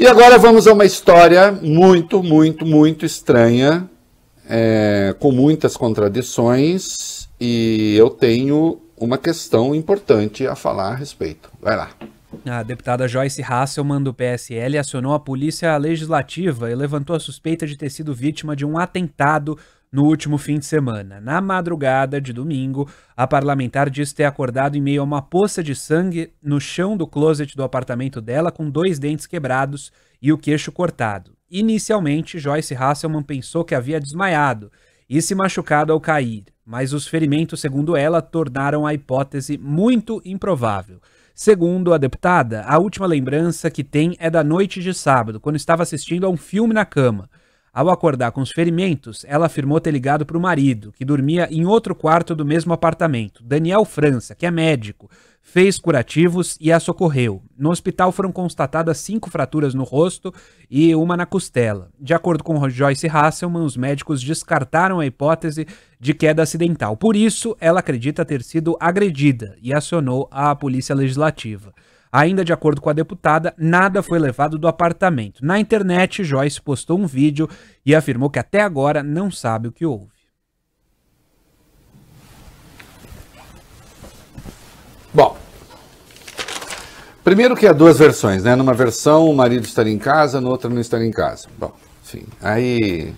E agora vamos a uma história muito, muito, muito estranha, é, com muitas contradições, e eu tenho uma questão importante a falar a respeito. Vai lá. A deputada Joyce Hasselman, do PSL, acionou a polícia legislativa e levantou a suspeita de ter sido vítima de um atentado no último fim de semana. Na madrugada de domingo, a parlamentar diz ter acordado em meio a uma poça de sangue no chão do closet do apartamento dela, com dois dentes quebrados e o queixo cortado. Inicialmente, Joyce Hasselman pensou que havia desmaiado e se machucado ao cair, mas os ferimentos, segundo ela, tornaram a hipótese muito improvável. Segundo a deputada, a última lembrança que tem é da noite de sábado, quando estava assistindo a um filme na cama. Ao acordar com os ferimentos, ela afirmou ter ligado para o marido, que dormia em outro quarto do mesmo apartamento. Daniel França, que é médico, fez curativos e a socorreu. No hospital foram constatadas cinco fraturas no rosto e uma na costela. De acordo com Joyce Hasselman, os médicos descartaram a hipótese de queda acidental. Por isso, ela acredita ter sido agredida e acionou a Polícia Legislativa. Ainda de acordo com a deputada, nada foi levado do apartamento. Na internet, Joyce postou um vídeo e afirmou que até agora não sabe o que houve. Bom, primeiro que há duas versões, né? Numa versão o marido estaria em casa, na outra não estaria em casa. Bom, enfim, aí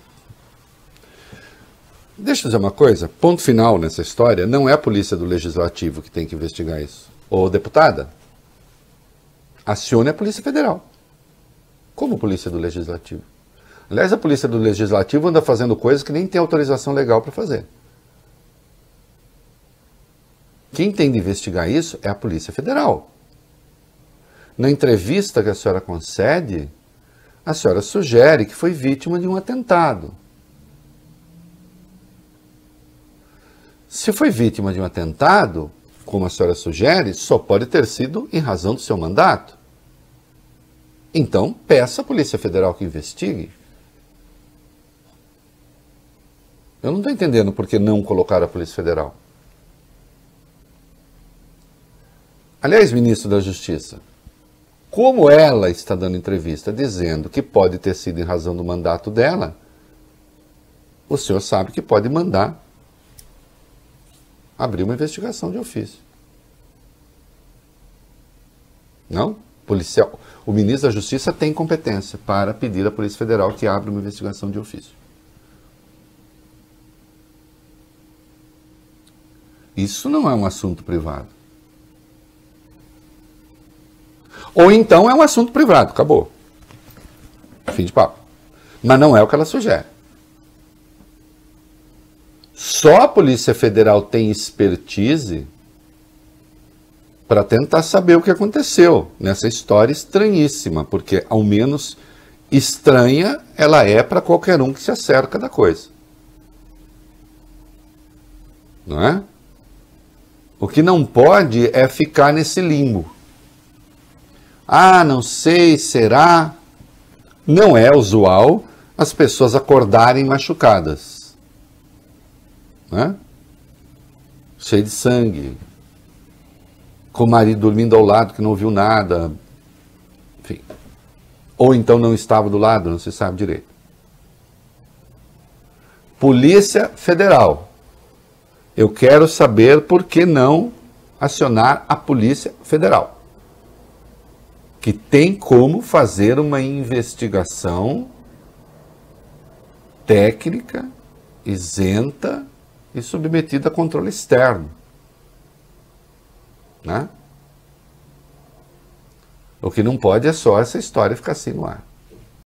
Deixa eu dizer uma coisa, ponto final nessa história, não é a polícia do legislativo que tem que investigar isso, ou deputada acione a Polícia Federal, como Polícia do Legislativo. Aliás, a Polícia do Legislativo anda fazendo coisas que nem tem autorização legal para fazer. Quem tem de investigar isso é a Polícia Federal. Na entrevista que a senhora concede, a senhora sugere que foi vítima de um atentado. Se foi vítima de um atentado, como a senhora sugere, só pode ter sido em razão do seu mandato. Então, peça à Polícia Federal que investigue. Eu não estou entendendo por que não colocar a Polícia Federal. Aliás, ministro da Justiça, como ela está dando entrevista dizendo que pode ter sido em razão do mandato dela, o senhor sabe que pode mandar abrir uma investigação de ofício. Não? policial, o ministro da Justiça tem competência para pedir à Polícia Federal que abra uma investigação de ofício. Isso não é um assunto privado. Ou então é um assunto privado, acabou. Fim de papo. Mas não é o que ela sugere. Só a Polícia Federal tem expertise para tentar saber o que aconteceu nessa história estranhíssima, porque ao menos estranha ela é para qualquer um que se acerca da coisa. Não é? O que não pode é ficar nesse limbo. Ah, não sei, será? Não é usual as pessoas acordarem machucadas. Né? Cheio de sangue, com o marido dormindo ao lado, que não viu nada. Enfim. Ou então não estava do lado, não se sabe direito. Polícia Federal. Eu quero saber por que não acionar a Polícia Federal, que tem como fazer uma investigação técnica, isenta e submetida a controle externo. Né? O que não pode é só essa história ficar assim no ar.